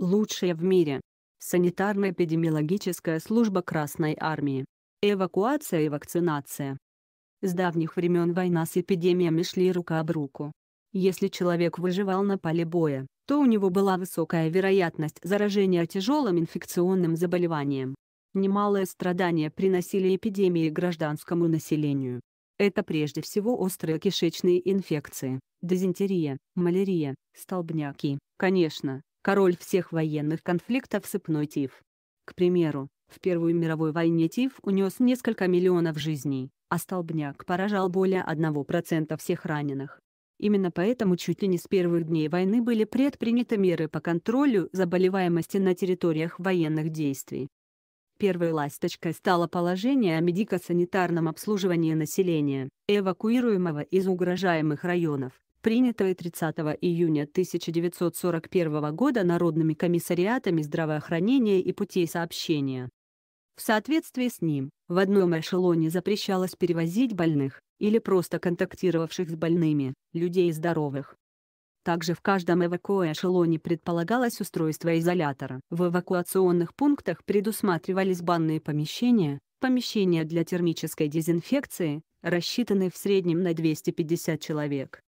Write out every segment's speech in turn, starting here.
Лучшая в мире. Санитарно-эпидемиологическая служба Красной Армии. Эвакуация и вакцинация. С давних времен война с эпидемиями шли рука об руку. Если человек выживал на поле боя, то у него была высокая вероятность заражения тяжелым инфекционным заболеванием. Немалое страдание приносили эпидемии гражданскому населению. Это прежде всего острые кишечные инфекции, дизентерия, малярия, столбняки, конечно, Король всех военных конфликтов – сыпной тиф. К примеру, в Первую мировой войне тиф унес несколько миллионов жизней, а столбняк поражал более 1% всех раненых. Именно поэтому чуть ли не с первых дней войны были предприняты меры по контролю заболеваемости на территориях военных действий. Первой ласточкой стало положение о медико-санитарном обслуживании населения, эвакуируемого из угрожаемых районов, принятое 30 июня 1941 года Народными комиссариатами здравоохранения и путей сообщения. В соответствии с ним, в одном эшелоне запрещалось перевозить больных, или просто контактировавших с больными, людей здоровых. Также в каждом эвакуэшелоне предполагалось устройство изолятора. В эвакуационных пунктах предусматривались банные помещения, помещения для термической дезинфекции, рассчитанные в среднем на 250 человек.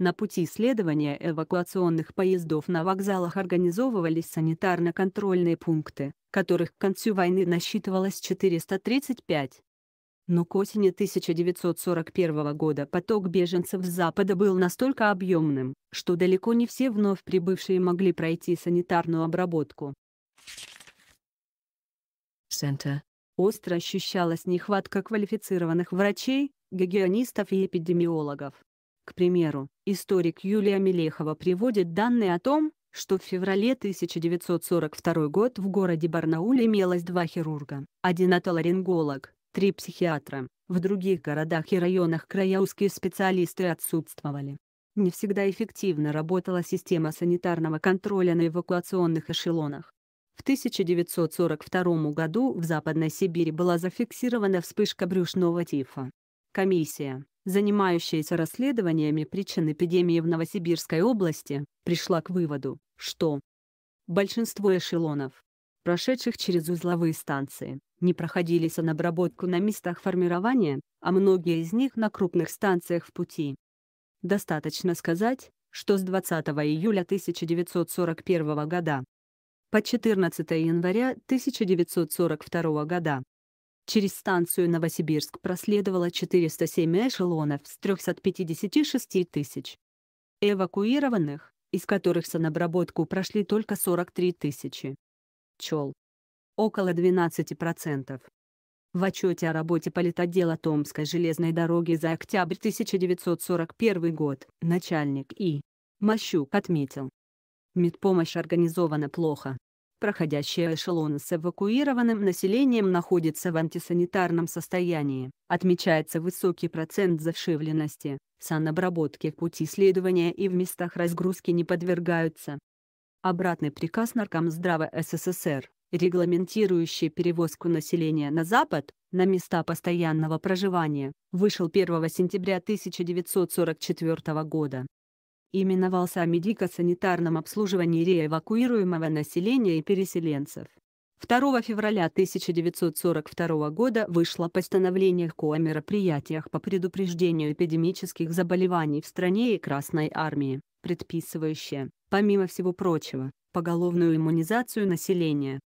На пути следования эвакуационных поездов на вокзалах организовывались санитарно-контрольные пункты, которых к концу войны насчитывалось 435. Но к осени 1941 года поток беженцев с Запада был настолько объемным, что далеко не все вновь прибывшие могли пройти санитарную обработку. Center. Остро ощущалась нехватка квалифицированных врачей, гигиенистов и эпидемиологов. К примеру, историк Юлия Мелехова приводит данные о том, что в феврале 1942 год в городе Барнауле имелось два хирурга, один отоларинголог, три психиатра, в других городах и районах края узкие специалисты отсутствовали. Не всегда эффективно работала система санитарного контроля на эвакуационных эшелонах. В 1942 году в Западной Сибири была зафиксирована вспышка брюшного тифа. Комиссия, занимающаяся расследованиями причин эпидемии в Новосибирской области, пришла к выводу, что большинство эшелонов, прошедших через узловые станции, не проходили санобработку на местах формирования, а многие из них на крупных станциях в пути. Достаточно сказать, что с 20 июля 1941 года по 14 января 1942 года Через станцию Новосибирск проследовало 407 эшелонов с 356 тысяч. Эвакуированных, из которых санобработку прошли только 43 тысячи. чел. Около 12%. В отчете о работе политотдела Томской железной дороги за октябрь 1941 год начальник И. Мащук отметил. Медпомощь организована плохо проходящие эшелоны с эвакуированным населением находятся в антисанитарном состоянии. Отмечается высокий процент зашивленности, санобработки пути следования и в местах разгрузки не подвергаются. Обратный приказ Наркомздрава СССР, регламентирующий перевозку населения на Запад, на места постоянного проживания, вышел 1 сентября 1944 года именовался о медико-санитарном обслуживании реэвакуируемого населения и переселенцев. 2 февраля 1942 года вышло постановление КО о мероприятиях по предупреждению эпидемических заболеваний в стране и Красной армии, предписывающее, помимо всего прочего, поголовную иммунизацию населения.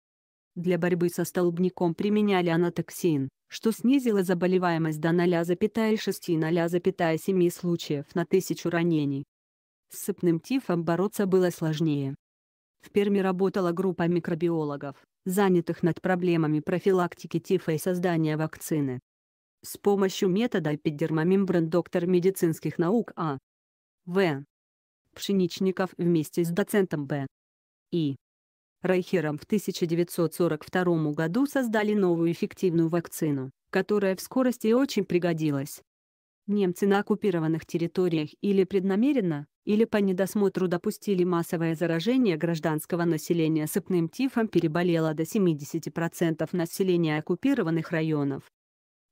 Для борьбы со столбняком применяли анатоксин, что снизило заболеваемость до 0,6 и 0,7 случаев на тысячу ранений. С сыпным тифом бороться было сложнее. В Перми работала группа микробиологов, занятых над проблемами профилактики тифа и создания вакцины. С помощью метода эпидермомембран доктор медицинских наук А. В. Пшеничников вместе с доцентом Б. И. Райхером в 1942 году создали новую эффективную вакцину, которая в скорости очень пригодилась. Немцы на оккупированных территориях или преднамеренно, или по недосмотру допустили массовое заражение гражданского населения сыпным тифом переболело до 70% населения оккупированных районов.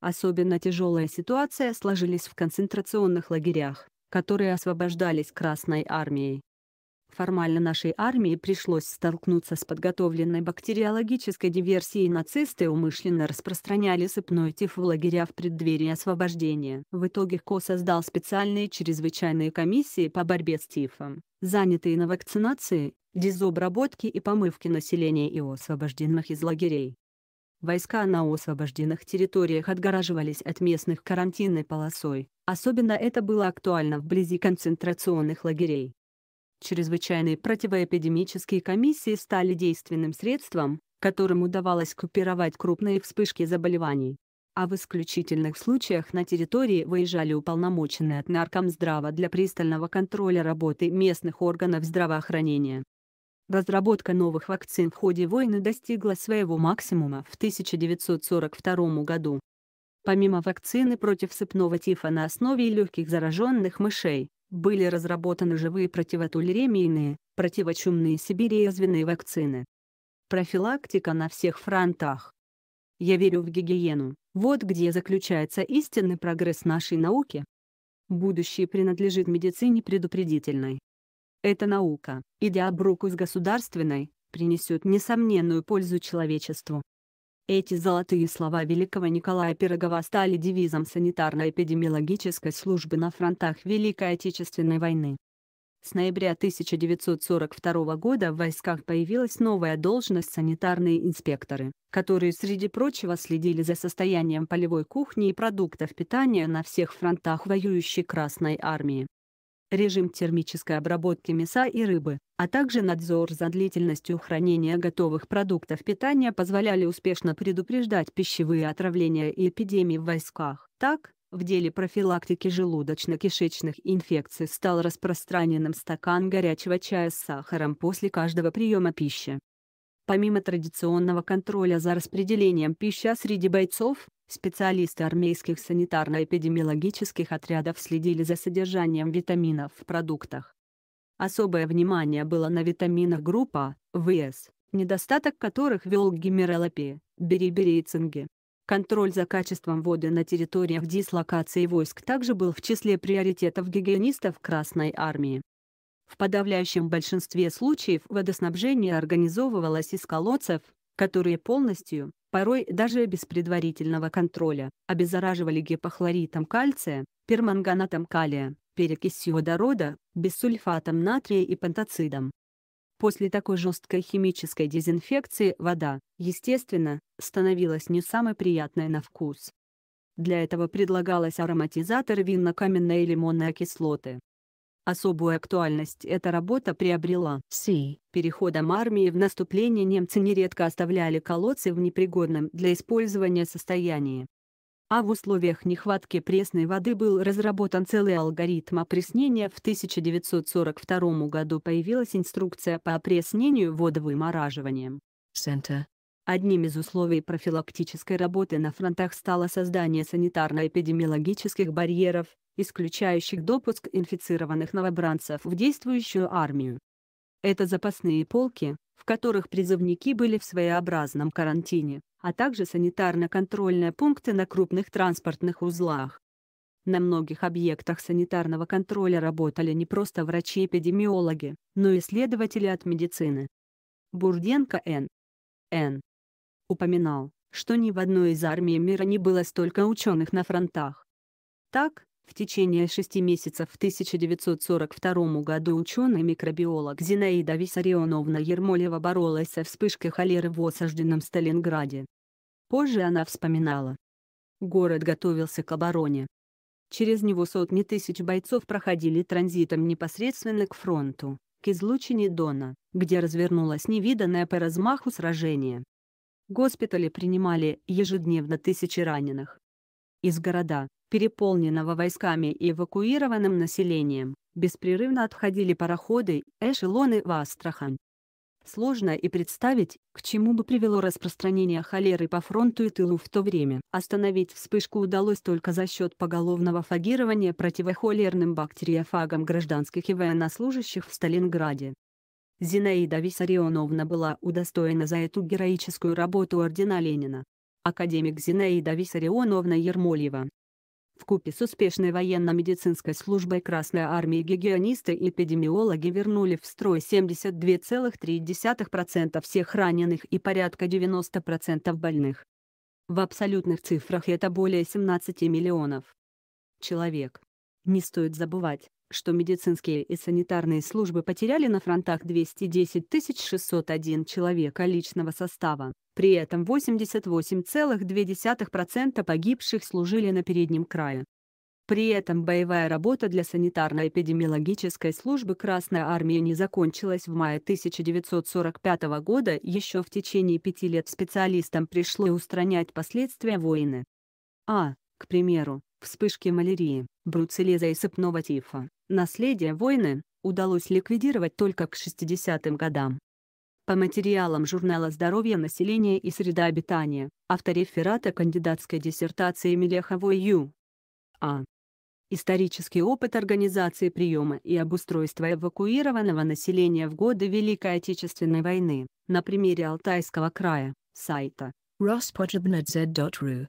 Особенно тяжелая ситуация сложилась в концентрационных лагерях, которые освобождались Красной армией. Формально нашей армии пришлось столкнуться с подготовленной бактериологической диверсией нацисты умышленно распространяли сыпной тиф в лагеря в преддверии освобождения. В итоге КО создал специальные чрезвычайные комиссии по борьбе с тифом, занятые на вакцинации, дезобработке и помывке населения и освобожденных из лагерей. Войска на освобожденных территориях отгораживались от местных карантинной полосой, особенно это было актуально вблизи концентрационных лагерей. Чрезвычайные противоэпидемические комиссии стали действенным средством, которым удавалось купировать крупные вспышки заболеваний. А в исключительных случаях на территории выезжали уполномоченные от Наркомздрава для пристального контроля работы местных органов здравоохранения. Разработка новых вакцин в ходе войны достигла своего максимума в 1942 году. Помимо вакцины против сыпного тифа на основе легких зараженных мышей, были разработаны живые противотулеремийные, противочумные сибиреязвенные вакцины. Профилактика на всех фронтах. Я верю в гигиену, вот где заключается истинный прогресс нашей науки. Будущее принадлежит медицине предупредительной. Эта наука, идя об руку с государственной, принесет несомненную пользу человечеству. Эти золотые слова великого Николая Пирогова стали девизом санитарно-эпидемиологической службы на фронтах Великой Отечественной войны. С ноября 1942 года в войсках появилась новая должность санитарные инспекторы, которые, среди прочего, следили за состоянием полевой кухни и продуктов питания на всех фронтах воюющей Красной Армии режим термической обработки мяса и рыбы, а также надзор за длительностью хранения готовых продуктов питания позволяли успешно предупреждать пищевые отравления и эпидемии в войсках. Так, в деле профилактики желудочно-кишечных инфекций стал распространенным стакан горячего чая с сахаром после каждого приема пищи. Помимо традиционного контроля за распределением пищи среди бойцов, Специалисты армейских санитарно-эпидемиологических отрядов следили за содержанием витаминов в продуктах. Особое внимание было на витаминах группа ВС, недостаток которых вел гемералопия, берибери и Контроль за качеством воды на территориях дислокации войск также был в числе приоритетов гигиенистов Красной Армии. В подавляющем большинстве случаев водоснабжение организовывалось из колодцев, которые полностью, порой даже без предварительного контроля, обеззараживали гипохлоритом кальция, перманганатом калия, перекисью водорода, бисульфатом натрия и пантоцидом. После такой жесткой химической дезинфекции вода, естественно, становилась не самой приятной на вкус. Для этого предлагалось ароматизатор винно-каменной и лимонной кислоты. Особую актуальность эта работа приобрела. Си. переходом армии в наступление немцы нередко оставляли колодцы в непригодном для использования состоянии. А в условиях нехватки пресной воды был разработан целый алгоритм опреснения. В 1942 году появилась инструкция по опреснению водовымораживанием. Сента. Одним из условий профилактической работы на фронтах стало создание санитарно-эпидемиологических барьеров, исключающих допуск инфицированных новобранцев в действующую армию. Это запасные полки, в которых призывники были в своеобразном карантине, а также санитарно-контрольные пункты на крупных транспортных узлах. На многих объектах санитарного контроля работали не просто врачи-эпидемиологи, но и исследователи от медицины. Бурденко Н. Н. упоминал, что ни в одной из армий мира не было столько ученых на фронтах. Так, в течение шести месяцев в 1942 году ученый-микробиолог Зинаида Виссарионовна Ермолева боролась со вспышкой холеры в осажденном Сталинграде. Позже она вспоминала. Город готовился к обороне. Через него сотни тысяч бойцов проходили транзитом непосредственно к фронту, к излучине Дона, где развернулось невиданное по размаху сражение. Госпитали принимали ежедневно тысячи раненых. Из города, переполненного войсками и эвакуированным населением, беспрерывно отходили пароходы, эшелоны в Астрахань. Сложно и представить, к чему бы привело распространение холеры по фронту и тылу в то время. Остановить вспышку удалось только за счет поголовного фагирования противохолерным бактериофагом гражданских и военнослужащих в Сталинграде. Зинаида Виссарионовна была удостоена за эту героическую работу ордена Ленина. Академик Зинаида Виссарионовна Ермольева, в купе с успешной военно-медицинской службой Красной Армии гигиенисты и эпидемиологи вернули в строй 72,3% всех раненых и порядка 90% больных. В абсолютных цифрах это более 17 миллионов человек. Не стоит забывать, что медицинские и санитарные службы потеряли на фронтах 210 601 человека личного состава. При этом 88,2% погибших служили на переднем крае. При этом боевая работа для санитарно-эпидемиологической службы Красной Армии не закончилась в мае 1945 года, еще в течение пяти лет специалистам пришлось устранять последствия войны. А. К примеру, вспышки малярии, бруцеллеза и сыпного тифа, наследие войны, удалось ликвидировать только к 60-м годам. По материалам журнала «Здоровье населения и среда обитания» автореферата кандидатской диссертации Мелеховой Ю. А. Исторический опыт организации приема и обустройства эвакуированного населения в годы Великой Отечественной войны на примере Алтайского края, сайта ruspodobnadz.ru